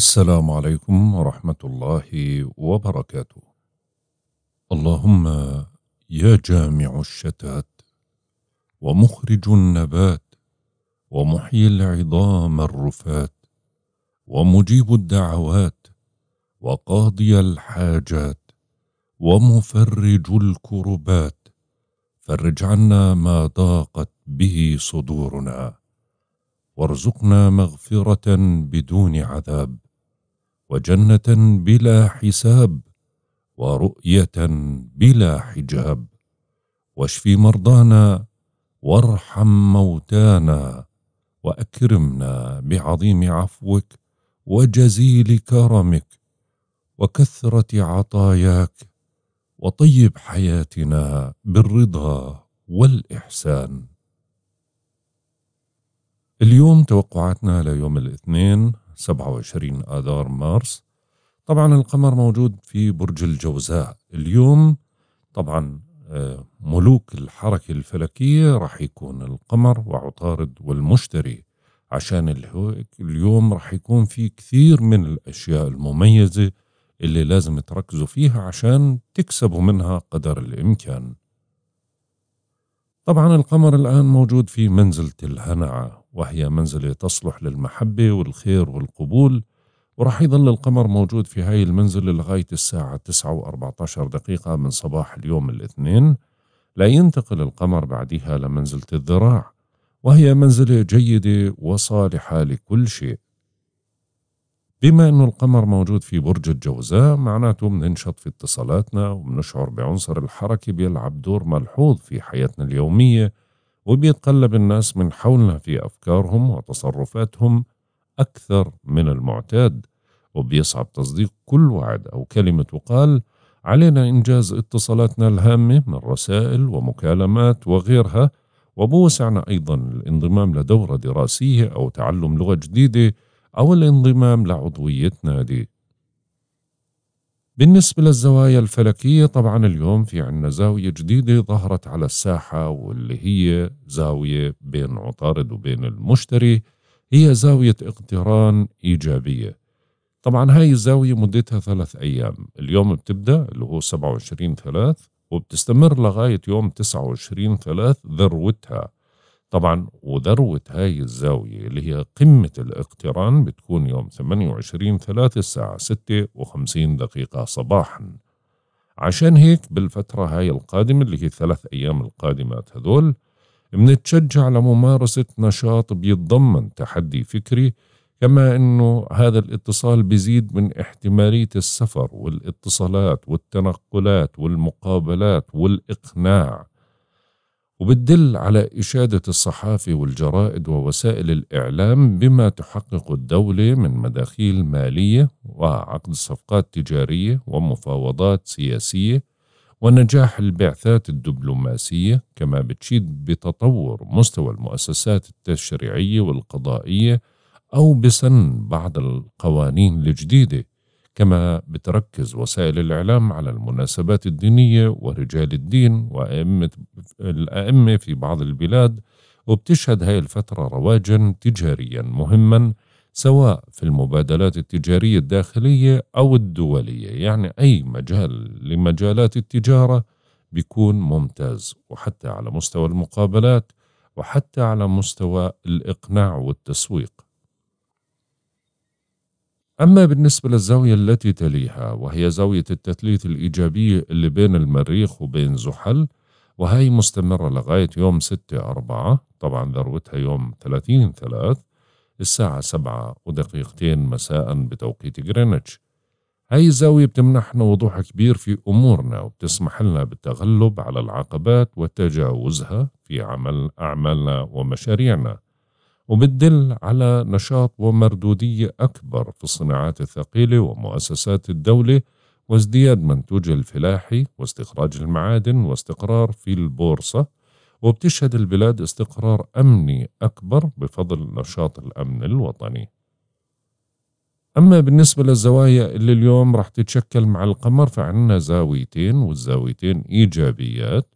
السلام عليكم ورحمة الله وبركاته. اللهم يا جامع الشتات ومخرج النبات ومحيي العظام الرفات ومجيب الدعوات وقاضي الحاجات ومفرج الكربات فرج عنا ما ضاقت به صدورنا وارزقنا مغفرة بدون عذاب وجنه بلا حساب ورؤيه بلا حجاب واشف مرضانا وارحم موتانا واكرمنا بعظيم عفوك وجزيل كرمك وكثره عطاياك وطيب حياتنا بالرضا والاحسان اليوم توقعاتنا ليوم الاثنين 27 آذار مارس طبعا القمر موجود في برج الجوزاء اليوم طبعا آه، ملوك الحركة الفلكية راح يكون القمر وعطارد والمشتري عشان اليوم راح يكون في كثير من الأشياء المميزة اللي لازم تركزوا فيها عشان تكسبوا منها قدر الإمكان طبعا القمر الآن موجود في منزلة الهنعة وهي منزلة تصلح للمحبة والخير والقبول ورح يظل القمر موجود في هاي المنزلة لغاية الساعة 9 و 14 دقيقة من صباح اليوم الاثنين لا ينتقل القمر بعدها لمنزلة الذراع وهي منزلة جيدة وصالحة لكل شيء بما أنه القمر موجود في برج الجوزاء معناته بننشط في اتصالاتنا وبنشعر بعنصر الحركة بيلعب دور ملحوظ في حياتنا اليومية وبيتقلب الناس من حولنا في أفكارهم وتصرفاتهم أكثر من المعتاد وبيصعب تصديق كل وعد أو كلمة تقال علينا إنجاز اتصالاتنا الهامة من رسائل ومكالمات وغيرها وبوسعنا أيضا الانضمام لدورة دراسية أو تعلم لغة جديدة أو الانضمام لعضوية نادي بالنسبة للزوايا الفلكية طبعا اليوم في عنا زاوية جديدة ظهرت على الساحة واللي هي زاوية بين عطارد وبين المشتري هي زاوية اقتران إيجابية طبعا هاي الزاوية مدتها ثلاث أيام اليوم بتبدأ اللي هو 27 ثلاث وبتستمر لغاية يوم 29 ثلاث ذروتها طبعا وذروة هاي الزاوية اللي هي قمة الاقتران بتكون يوم 28 3 الساعة 6 و50 دقيقة صباحا عشان هيك بالفترة هاي القادمة اللي هي الثلاث أيام القادمات هذول بنتشجع لممارسة نشاط بيتضمن تحدي فكري كما أنه هذا الاتصال بيزيد من احتمالية السفر والاتصالات والتنقلات والمقابلات والإقناع وبتدل على إشادة الصحافة والجرائد ووسائل الإعلام بما تحقق الدولة من مداخيل مالية وعقد صفقات تجارية ومفاوضات سياسية ونجاح البعثات الدبلوماسية كما بتشيد بتطور مستوى المؤسسات التشريعية والقضائية أو بسن بعض القوانين الجديدة كما بتركز وسائل الإعلام على المناسبات الدينية ورجال الدين وأئمة الأئمة في بعض البلاد وبتشهد هاي الفترة رواجا تجاريا مهما سواء في المبادلات التجارية الداخلية أو الدولية يعني أي مجال لمجالات التجارة بيكون ممتاز وحتى على مستوى المقابلات وحتى على مستوى الإقناع والتسويق أما بالنسبة للزاوية التي تليها وهي زاوية التثليث الإيجابي اللي بين المريخ وبين زحل وهي مستمرة لغاية يوم 6 أربعة طبعا ذروتها يوم 30 ثلاث الساعة سبعة ودقيقتين مساء بتوقيت غرينتش هاي الزاوية بتمنحنا وضوح كبير في أمورنا وبتسمح لنا بالتغلب على العقبات وتجاوزها في عمل أعمالنا ومشاريعنا وبتدل على نشاط ومردودية أكبر في الصناعات الثقيلة ومؤسسات الدولة وازدياد منتوج الفلاحي واستخراج المعادن واستقرار في البورصة وبتشهد البلاد استقرار أمني أكبر بفضل نشاط الأمن الوطني أما بالنسبة للزوايا اللي اليوم رح تتشكل مع القمر فعنا زاويتين والزاويتين إيجابيات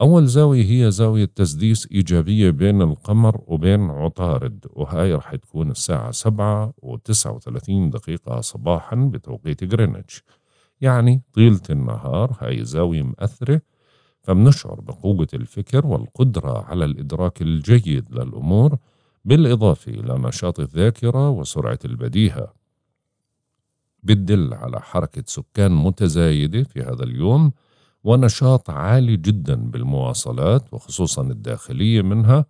أول زاوية هي زاوية تسديس إيجابية بين القمر وبين عطارد وهاي رح تكون الساعة سبعة وتسعة وثلاثين دقيقة صباحا بتوقيت غرينتش يعني طيلة النهار هاي زاوية مأثرة فمنشعر بقوة الفكر والقدرة على الإدراك الجيد للأمور بالإضافة إلى نشاط الذاكرة وسرعة البديهة بتدل على حركة سكان متزايدة في هذا اليوم ونشاط عالي جدا بالمواصلات وخصوصا الداخلية منها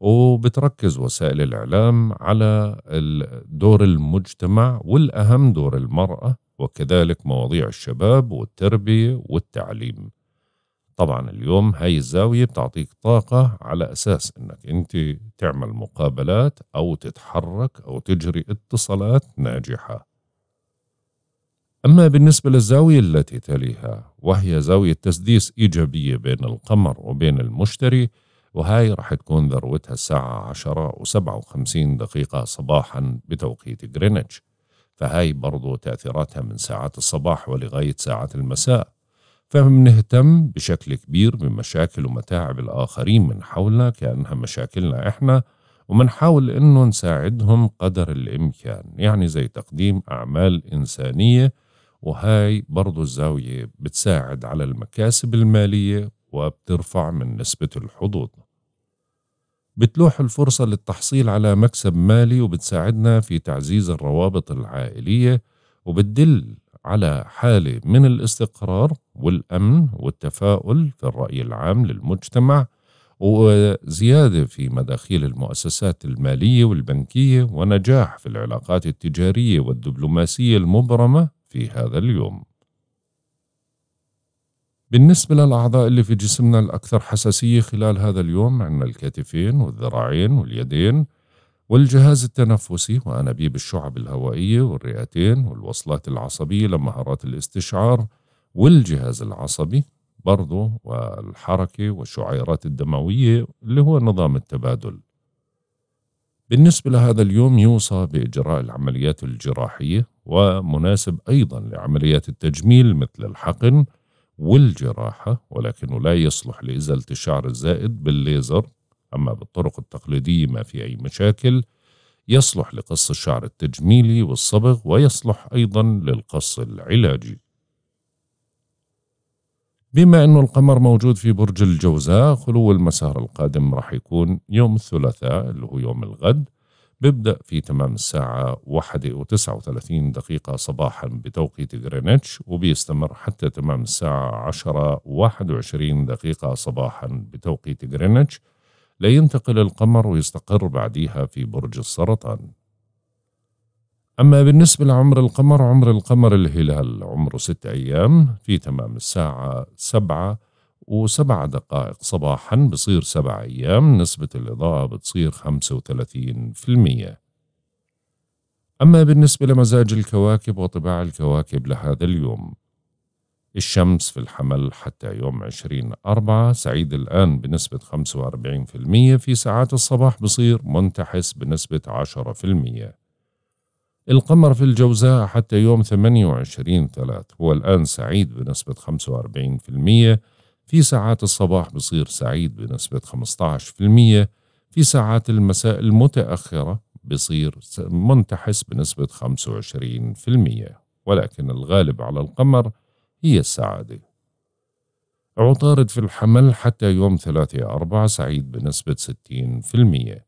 وبتركز وسائل الإعلام على دور المجتمع والأهم دور المرأة وكذلك مواضيع الشباب والتربية والتعليم طبعا اليوم هاي الزاوية بتعطيك طاقة على أساس أنك أنت تعمل مقابلات أو تتحرك أو تجري اتصالات ناجحة أما بالنسبة للزاوية التي تليها وهي زاوية تسديس إيجابية بين القمر وبين المشتري وهاي رح تكون ذروتها الساعة 10 و57 دقيقة صباحا بتوقيت غرينتش فهاي برضو تأثيراتها من ساعات الصباح ولغاية ساعات المساء فمنهتم بشكل كبير بمشاكل ومتاعب الآخرين من حولنا كأنها مشاكلنا إحنا ومنحاول إنه نساعدهم قدر الإمكان يعني زي تقديم أعمال إنسانية وهاي برضو الزاوية بتساعد على المكاسب المالية وبترفع من نسبة الحظوظ بتلوح الفرصة للتحصيل على مكسب مالي وبتساعدنا في تعزيز الروابط العائلية وبتدل على حالة من الاستقرار والأمن والتفاؤل في الرأي العام للمجتمع وزيادة في مداخيل المؤسسات المالية والبنكية ونجاح في العلاقات التجارية والدبلوماسية المبرمة في هذا اليوم بالنسبة للأعضاء اللي في جسمنا الأكثر حساسية خلال هذا اليوم عندنا الكتفين والذراعين واليدين والجهاز التنفسي وأنابيب الشعب الهوائية والرئتين والوصلات العصبية لمهارات الاستشعار والجهاز العصبي برضه والحركة والشعيرات الدموية اللي هو نظام التبادل بالنسبة لهذا اليوم يوصى بإجراء العمليات الجراحية ومناسب أيضا لعمليات التجميل مثل الحقن والجراحة ولكنه لا يصلح لإزالة الشعر الزائد بالليزر أما بالطرق التقليدية ما في أي مشاكل يصلح لقص الشعر التجميلي والصبغ ويصلح أيضا للقص العلاجي بما أنه القمر موجود في برج الجوزاء خلو المسار القادم راح يكون يوم الثلاثاء اللي هو يوم الغد بيبدأ في تمام الساعة واحدة وتسعة وثلاثين دقيقة صباحا بتوقيت غرينتش وبيستمر حتى تمام الساعة عشرة واحد وعشرين دقيقة صباحا بتوقيت غرينتش لينتقل القمر ويستقر بعديها في برج السرطان أما بالنسبة لعمر القمر عمر القمر الهلال عمره ست أيام في تمام الساعة سبعة وسبع دقائق صباحا بصير سبع أيام نسبة الإضاءة بتصير خمسة وثلاثين في المية أما بالنسبة لمزاج الكواكب وطباع الكواكب لهذا اليوم الشمس في الحمل حتى يوم عشرين أربعة سعيد الآن بنسبة خمسة وأربعين في المية في ساعات الصباح بصير منتحس بنسبة عشرة في المية القمر في الجوزاء حتى يوم 28 3 هو الآن سعيد بنسبة 45% في ساعات الصباح بصير سعيد بنسبة 15% في ساعات المساء المتأخرة بصير منتحس بنسبة 25% ولكن الغالب على القمر هي السعادة عطارد في الحمل حتى يوم ثلاثة أربعة سعيد بنسبة 60%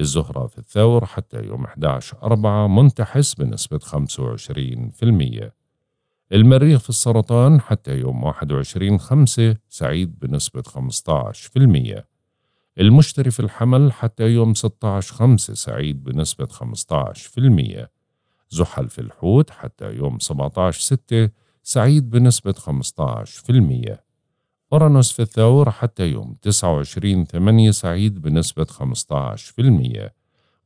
الزهرة في الثور حتى يوم 11/4 منتحس بنسبة 25%. المريخ في السرطان حتى يوم 21/5 سعيد بنسبة 15%. المشتري في الحمل حتى يوم 16/5 سعيد بنسبة 15%. زحل في الحوت حتى يوم 17/6 سعيد بنسبة 15%. أورانوس في الثور حتى يوم 29 8 سعيد بنسبة 15%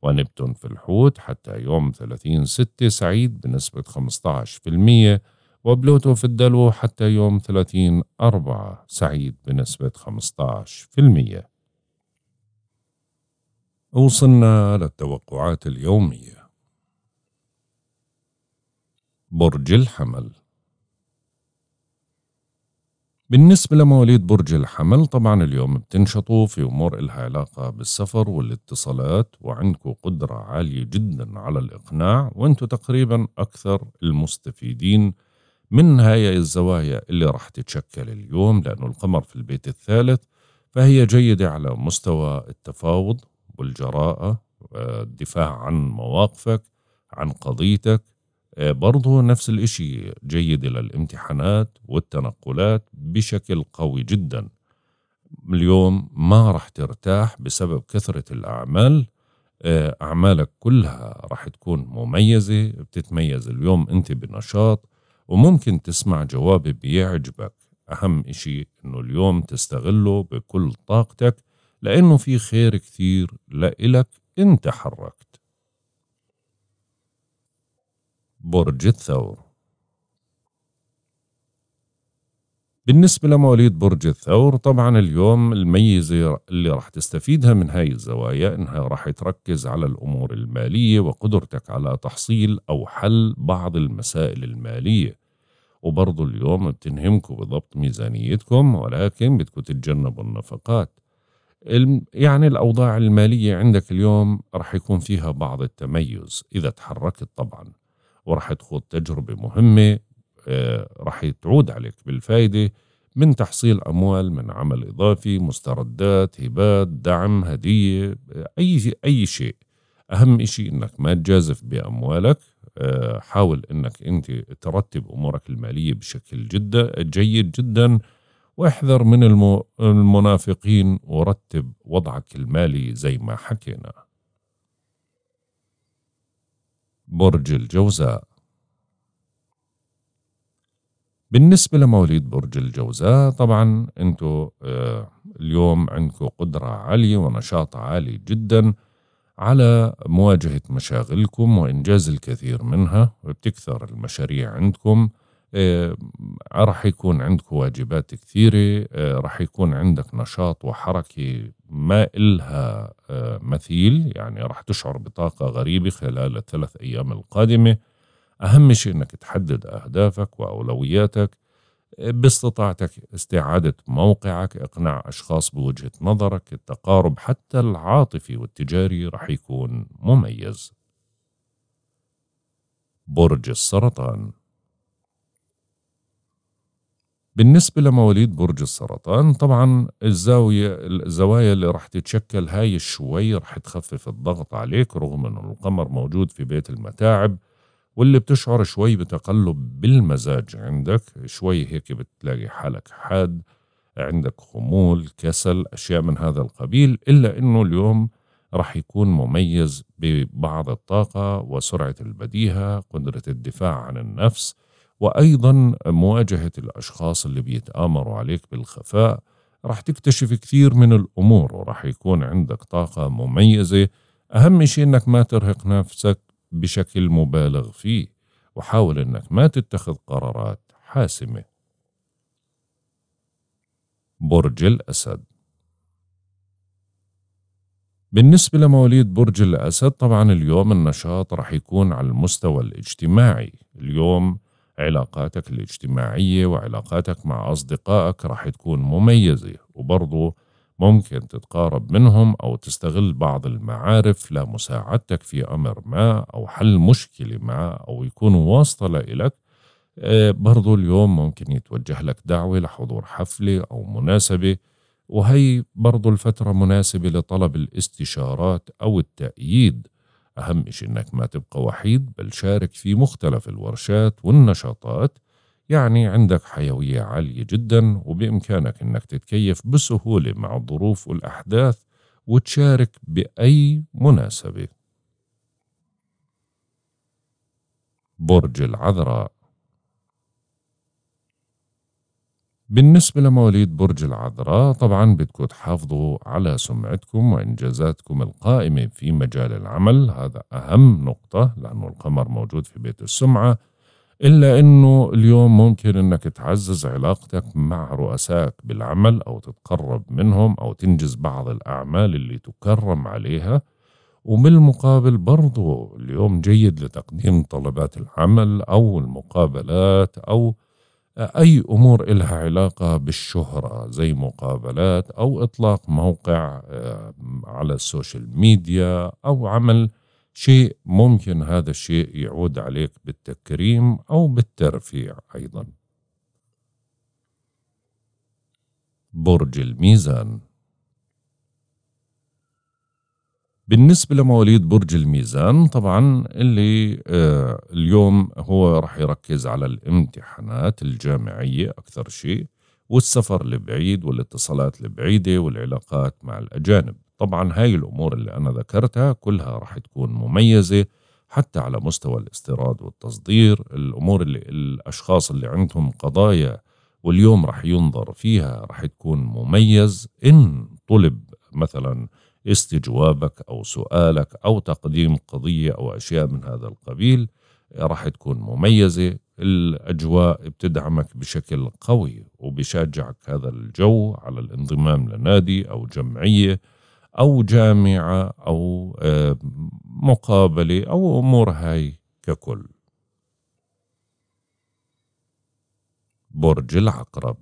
ونبتون في الحوت حتى يوم 30 6 سعيد بنسبة 15% وبلوتو في الدلو حتى يوم 30 4 سعيد بنسبة 15% وصلنا للتوقعات اليومية برج الحمل بالنسبة لمواليد برج الحمل طبعا اليوم بتنشطوا في أمور إلها علاقة بالسفر والاتصالات وعندكم قدرة عالية جدا على الإقناع وأنتم تقريبا أكثر المستفيدين من هاي الزوايا اللي راح تتشكل اليوم لأنه القمر في البيت الثالث فهي جيدة على مستوى التفاوض والجراءة آه، الدفاع عن مواقفك عن قضيتك آه، برضو نفس الإشي جيدة للامتحانات والتنقلات بشكل قوي جدا اليوم ما رح ترتاح بسبب كثرة الأعمال آه، أعمالك كلها رح تكون مميزة بتتميز اليوم أنت بنشاط وممكن تسمع جواب بيعجبك أهم إشي أنه اليوم تستغله بكل طاقتك لأنه في خير كثير لإلك أنت حركت برج الثور بالنسبة لمواليد برج الثور طبعا اليوم الميزة اللي راح تستفيدها من هاي الزوايا انها راح تركز على الامور المالية وقدرتك على تحصيل او حل بعض المسائل المالية وبرضو اليوم بتنهمكم بضبط ميزانيتكم ولكن بدكم تتجنبوا النفقات يعني الأوضاع المالية عندك اليوم رح يكون فيها بعض التميز إذا تحركت طبعاً وراح تخوض تجربة مهمة آه، راح تعود عليك بالفائدة من تحصيل أموال من عمل إضافي مستردات هبات دعم هدية أي شيء أي شيء أهم شيء إنك ما تجازف بأموالك آه، حاول إنك أنت ترتب أمورك المالية بشكل جدا جيد جدا واحذر من المنافقين ورتب وضعك المالي زي ما حكينا برج الجوزاء بالنسبة لمواليد برج الجوزاء طبعا انتو آه، اليوم عندكم قدرة عالية ونشاط عالي جدا على مواجهة مشاغلكم وإنجاز الكثير منها وبتكثر المشاريع عندكم آه، راح يكون عندك واجبات كثيرة آه، راح يكون عندك نشاط وحركة ما إلها آه، مثيل يعني راح تشعر بطاقة غريبة خلال الثلاث أيام القادمة أهم شيء أنك تحدد أهدافك وأولوياتك باستطاعتك استعادة موقعك إقناع أشخاص بوجهة نظرك التقارب حتى العاطفي والتجاري راح يكون مميز برج السرطان بالنسبة لمواليد برج السرطان طبعا الزاوية الزوايا اللي راح تتشكل هاي شوي راح تخفف الضغط عليك رغم أن القمر موجود في بيت المتاعب واللي بتشعر شوي بتقلب بالمزاج عندك شوي هيك بتلاقي حالك حاد عندك خمول كسل أشياء من هذا القبيل إلا أنه اليوم راح يكون مميز ببعض الطاقة وسرعة البديهة قدرة الدفاع عن النفس وأيضا مواجهة الأشخاص اللي بيتآمروا عليك بالخفاء راح تكتشف كثير من الأمور وراح يكون عندك طاقة مميزة أهم شيء أنك ما ترهق نفسك بشكل مبالغ فيه وحاول أنك ما تتخذ قرارات حاسمة برج الأسد بالنسبة لمواليد برج الأسد طبعا اليوم النشاط رح يكون على المستوى الاجتماعي اليوم علاقاتك الاجتماعية وعلاقاتك مع أصدقائك رح تكون مميزة وبرضو ممكن تتقارب منهم أو تستغل بعض المعارف لمساعدتك في أمر ما أو حل مشكلة ما أو يكون واسطة لإلك آه، برضو اليوم ممكن يتوجه لك دعوة لحضور حفلة أو مناسبة وهي برضو الفترة مناسبة لطلب الاستشارات أو التأييد أهم شيء إنك ما تبقى وحيد بل شارك في مختلف الورشات والنشاطات يعني عندك حيوية عالية جدا وبإمكانك إنك تتكيف بسهولة مع الظروف والأحداث وتشارك بأي مناسبة برج العذراء بالنسبة لمواليد برج العذراء طبعا بدكم تحافظوا على سمعتكم وإنجازاتكم القائمة في مجال العمل هذا أهم نقطة لأنه القمر موجود في بيت السمعة إلا أنه اليوم ممكن أنك تعزز علاقتك مع رؤسائك بالعمل أو تتقرب منهم أو تنجز بعض الأعمال اللي تكرم عليها وبالمقابل برضو اليوم جيد لتقديم طلبات العمل أو المقابلات أو أي أمور إلها علاقة بالشهرة زي مقابلات أو إطلاق موقع آه، على السوشيال ميديا أو عمل شيء ممكن هذا الشيء يعود عليك بالتكريم أو بالترفيع أيضا برج الميزان بالنسبة لمواليد برج الميزان طبعا اللي آه اليوم هو رح يركز على الامتحانات الجامعية أكثر شيء والسفر البعيد والاتصالات البعيدة والعلاقات مع الأجانب طبعا هاي الأمور اللي أنا ذكرتها كلها رح تكون مميزة حتى على مستوى الاستيراد والتصدير الأمور اللي الأشخاص اللي عندهم قضايا واليوم رح ينظر فيها رح تكون مميز إن طلب مثلا استجوابك أو سؤالك أو تقديم قضية أو أشياء من هذا القبيل راح تكون مميزة الأجواء بتدعمك بشكل قوي وبشجعك هذا الجو على الانضمام لنادي أو جمعية أو جامعة أو آه، مقابلة أو أمور هاي ككل برج العقرب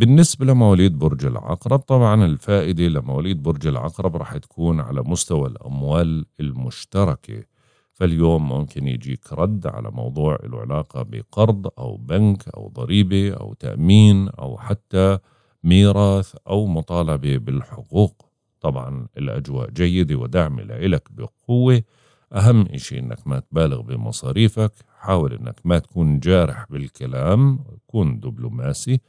بالنسبة لمواليد برج العقرب طبعا الفائدة لمواليد برج العقرب راح تكون على مستوى الأموال المشتركة فاليوم ممكن يجيك رد على موضوع له علاقة بقرض أو بنك أو ضريبة أو تأمين أو حتى ميراث أو مطالبة بالحقوق طبعا الأجواء جيدة ودعم لإلك بقوة أهم إشي إنك ما تبالغ بمصاريفك حاول إنك ما تكون جارح بالكلام كن دبلوماسي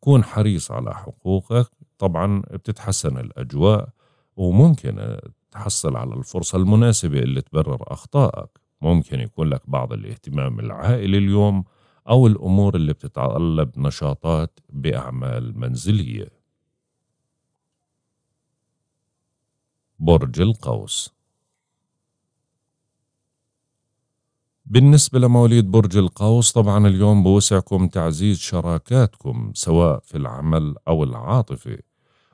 كون حريص على حقوقك طبعا بتتحسن الأجواء وممكن تحصل على الفرصة المناسبة اللي تبرر أخطائك ممكن يكون لك بعض الاهتمام العائلي اليوم أو الأمور اللي بتتطلب نشاطات بأعمال منزلية برج القوس بالنسبة لمواليد برج القوس طبعا اليوم بوسعكم تعزيز شراكاتكم سواء في العمل أو العاطفة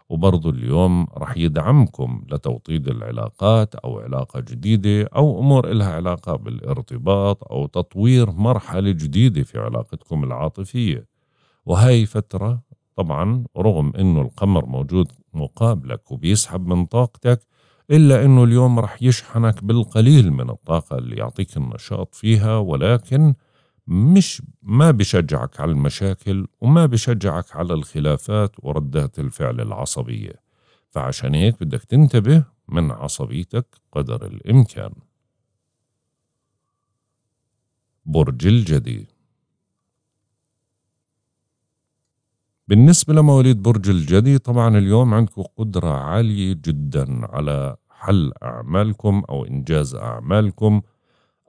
وبرضو اليوم رح يدعمكم لتوطيد العلاقات أو علاقة جديدة أو أمور إلها علاقة بالارتباط أو تطوير مرحلة جديدة في علاقتكم العاطفية وهي فترة طبعا رغم أنه القمر موجود مقابلك وبيسحب من طاقتك إلا أنه اليوم رح يشحنك بالقليل من الطاقة اللي يعطيك النشاط فيها ولكن مش ما بشجعك على المشاكل وما بشجعك على الخلافات وردات الفعل العصبية فعشان هيك بدك تنتبه من عصبيتك قدر الإمكان برج الجدي بالنسبة لمواليد برج الجدي طبعا اليوم عندكم قدرة عالية جدا على حل أعمالكم أو إنجاز أعمالكم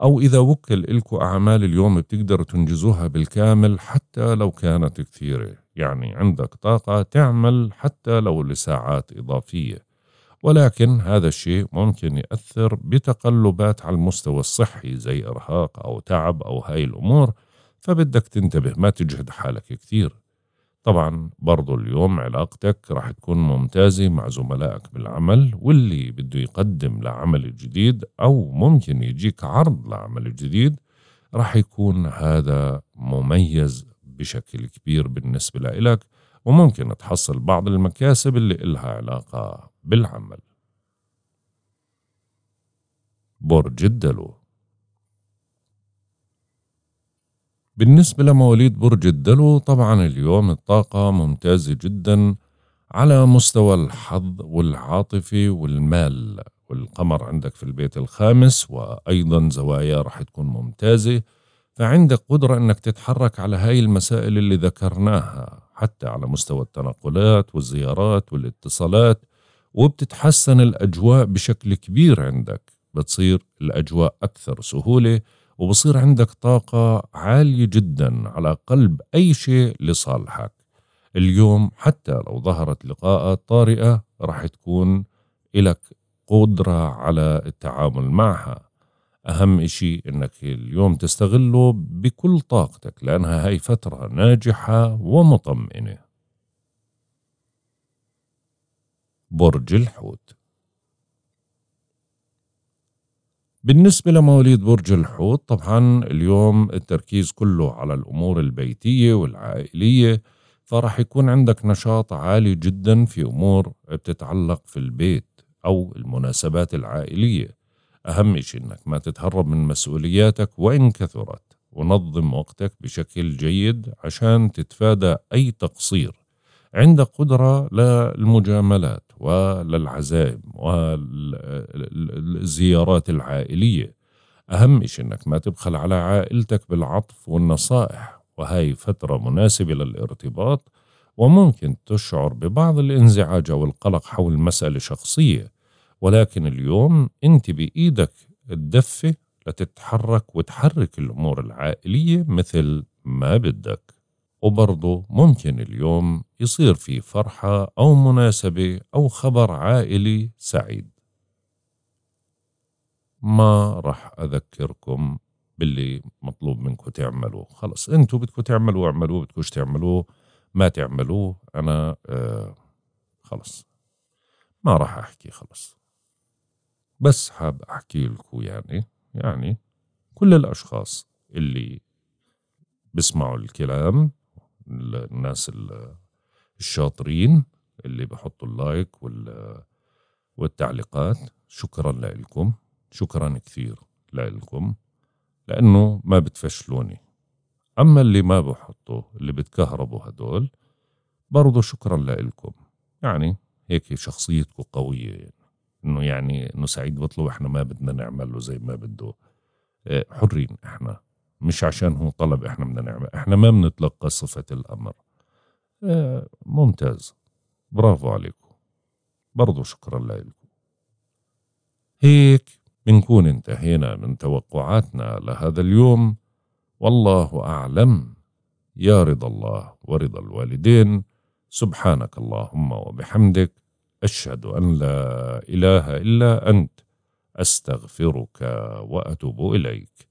أو إذا وكل لكم أعمال اليوم بتقدروا تنجزوها بالكامل حتى لو كانت كثيرة يعني عندك طاقة تعمل حتى لو لساعات إضافية ولكن هذا الشيء ممكن يأثر بتقلبات على المستوى الصحي زي إرهاق أو تعب أو هاي الأمور فبدك تنتبه ما تجهد حالك كثير طبعا برضو اليوم علاقتك راح تكون ممتازة مع زملائك بالعمل واللي بده يقدم لعمل جديد أو ممكن يجيك عرض لعمل جديد راح يكون هذا مميز بشكل كبير بالنسبة لإلك وممكن تحصل بعض المكاسب اللي إلها علاقة بالعمل برج الدلو بالنسبة لمواليد برج الدلو طبعا اليوم الطاقة ممتازة جدا على مستوى الحظ والعاطفة والمال والقمر عندك في البيت الخامس وأيضا زوايا رح تكون ممتازة فعندك قدرة أنك تتحرك على هاي المسائل اللي ذكرناها حتى على مستوى التنقلات والزيارات والاتصالات وبتتحسن الأجواء بشكل كبير عندك بتصير الأجواء أكثر سهولة وبصير عندك طاقة عالية جدا على قلب أي شيء لصالحك اليوم حتى لو ظهرت لقاءات طارئة راح تكون إلك قدرة على التعامل معها أهم إشي إنك اليوم تستغله بكل طاقتك لأنها هاي فترة ناجحة ومطمئنة برج الحوت بالنسبة لمواليد برج الحوت طبعا اليوم التركيز كله على الأمور البيتية والعائلية فرح يكون عندك نشاط عالي جدا في أمور بتتعلق في البيت أو المناسبات العائلية أهم شيء أنك ما تتهرب من مسؤولياتك وإن كثرت ونظم وقتك بشكل جيد عشان تتفادى أي تقصير عندك قدرة للمجاملات وللعزائم والزيارات العائلية أهم شيء أنك ما تبخل على عائلتك بالعطف والنصائح وهي فترة مناسبة للارتباط وممكن تشعر ببعض الانزعاج أو القلق حول مسألة شخصية ولكن اليوم أنت بإيدك الدفة لتتحرك وتحرك الأمور العائلية مثل ما بدك وبرضه ممكن اليوم يصير في فرحة أو مناسبة أو خبر عائلي سعيد ما رح أذكركم باللي مطلوب منكم تعملوه خلص انتوا بدكم تعملوه اعملوه بدكوش تعملوه ما تعملوه أنا آه خلص ما راح أحكي خلص بس حاب أحكي لكم يعني يعني كل الأشخاص اللي بسمعوا الكلام الناس الشاطرين اللي بحطوا اللايك والتعليقات شكرا لكم شكرا كثير لكم لأنه ما بتفشلوني أما اللي ما بحطوا اللي بتكهربوا هدول برضو شكرا لكم يعني هيك شخصيتكم قوية يعني. انه يعني انه سعيد بطلو احنا ما بدنا نعمله زي ما بده إيه، حرين احنا مش عشان هو طلب احنا بدنا نعمل احنا ما بنتلقى صفة الامر آه ممتاز برافو عليكم برضو شكرا لكم هيك بنكون انتهينا من توقعاتنا لهذا اليوم والله أعلم يا رضا الله ورضا الوالدين سبحانك اللهم وبحمدك أشهد أن لا إله إلا أنت أستغفرك وأتوب إليك